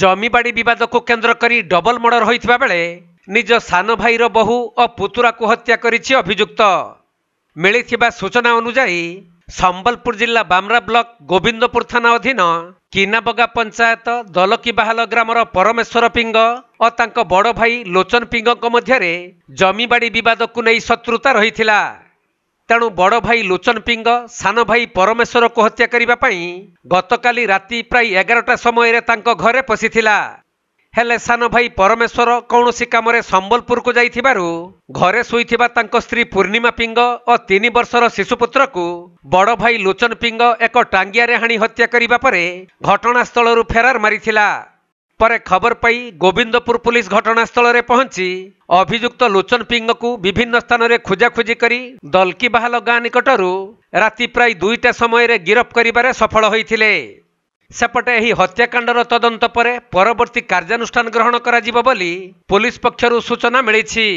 ଜମିବାଡ଼ି ବିବାଦକୁ କେନ୍ଦ୍ର କରି ଡବଲ ମର୍ଡର ହୋଇଥିବା ବେଳେ ନିଜ ସାନ ଭାଇର ବହୁ ଓ ପୁତୁରାକୁ ହତ୍ୟା କରିଛି ଅଭିଯୁକ୍ତ ମିଳିଥିବା ସୂଚନା ଅନୁଯାୟୀ ସମ୍ବଲପୁର ଜିଲ୍ଲା ବାମରା ବ୍ଲକ ଗୋବିନ୍ଦପୁର ଥାନା ଅଧୀନ କିନାବଗା ପଞ୍ଚାୟତ ଦଲକି ବାହାଲ ଗ୍ରାମର ପରମେଶ୍ୱର ପିଙ୍ଗ ଓ ତାଙ୍କ ବଡ଼ ଭାଇ ଲୋଚନ ପିଙ୍ଗଙ୍କ ମଧ୍ୟରେ ଜମିବାଡ଼ି ବିବାଦକୁ ନେଇ ଶତ୍ରୁତା ରହିଥିଲା ତେଣୁ ବଡ଼ ଭାଇ ଲୋଚନ ପିଙ୍ଗ ସାନ ଭାଇ ପରମେଶ୍ୱରକୁ ହତ୍ୟା କରିବା ପାଇଁ ଗତକାଲି ରାତି ପ୍ରାୟ ଏଗାରଟା ସମୟରେ ତାଙ୍କ ଘରେ ପଶିଥିଲା ହେଲେ ସାନ ଭାଇ ପରମେଶ୍ୱର କୌଣସି କାମରେ ସମ୍ବଲପୁରକୁ ଯାଇଥିବାରୁ ଘରେ ଶୋଇଥିବା ତାଙ୍କ ସ୍ତ୍ରୀ ପୂର୍ଣ୍ଣିମା ପିଙ୍ଗ ଓ ତିନି ବର୍ଷର ଶିଶୁପୁତ୍ରକୁ ବଡ଼ ଭାଇ ଲୋଚନ ପିଙ୍ଗ ଏକ ଟାଙ୍ଗିଆରେ ହାଣି ହତ୍ୟା କରିବା ପରେ ଘଟଣାସ୍ଥଳରୁ ଫେରାର ମାରିଥିଲା ପରେ ଖବର ପାଇ ଗୋବିନ୍ଦପୁର ପୁଲିସ ଘଟଣାସ୍ଥଳରେ ପହଞ୍ଚି ଅଭିଯୁକ୍ତ ଲୋଚନ ପିଙ୍ଗକୁ ବିଭିନ୍ନ ସ୍ଥାନରେ ଖୋଜାଖୋଜି କରି ଦଲକିବାହାଲ ଗାଁ ନିକଟରୁ ରାତି ପ୍ରାୟ ଦୁଇଟା ସମୟରେ ଗିରଫ କରିବାରେ ସଫଳ ହୋଇଥିଲେ ସେପଟେ ଏହି ହତ୍ୟାକାଣ୍ଡର ତଦନ୍ତ ପରେ ପରବର୍ତ୍ତୀ କାର୍ଯ୍ୟାନୁଷ୍ଠାନ ଗ୍ରହଣ କରାଯିବ ବୋଲି ପୁଲିସ ପକ୍ଷରୁ ସୂଚନା ମିଳିଛି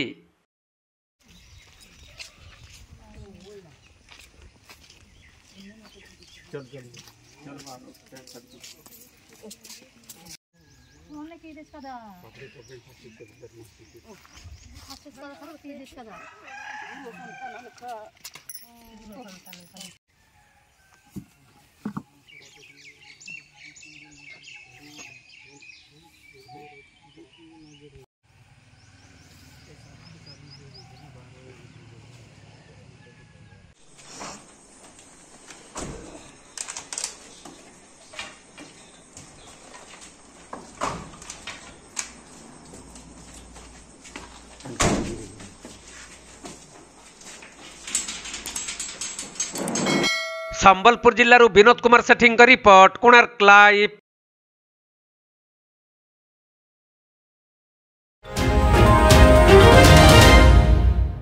いいですかだ。発出から軽くいいですかだ。संबलपुर जिलूार विनोद कुमार सेठी रिपोर्ट कोणार्क लाइव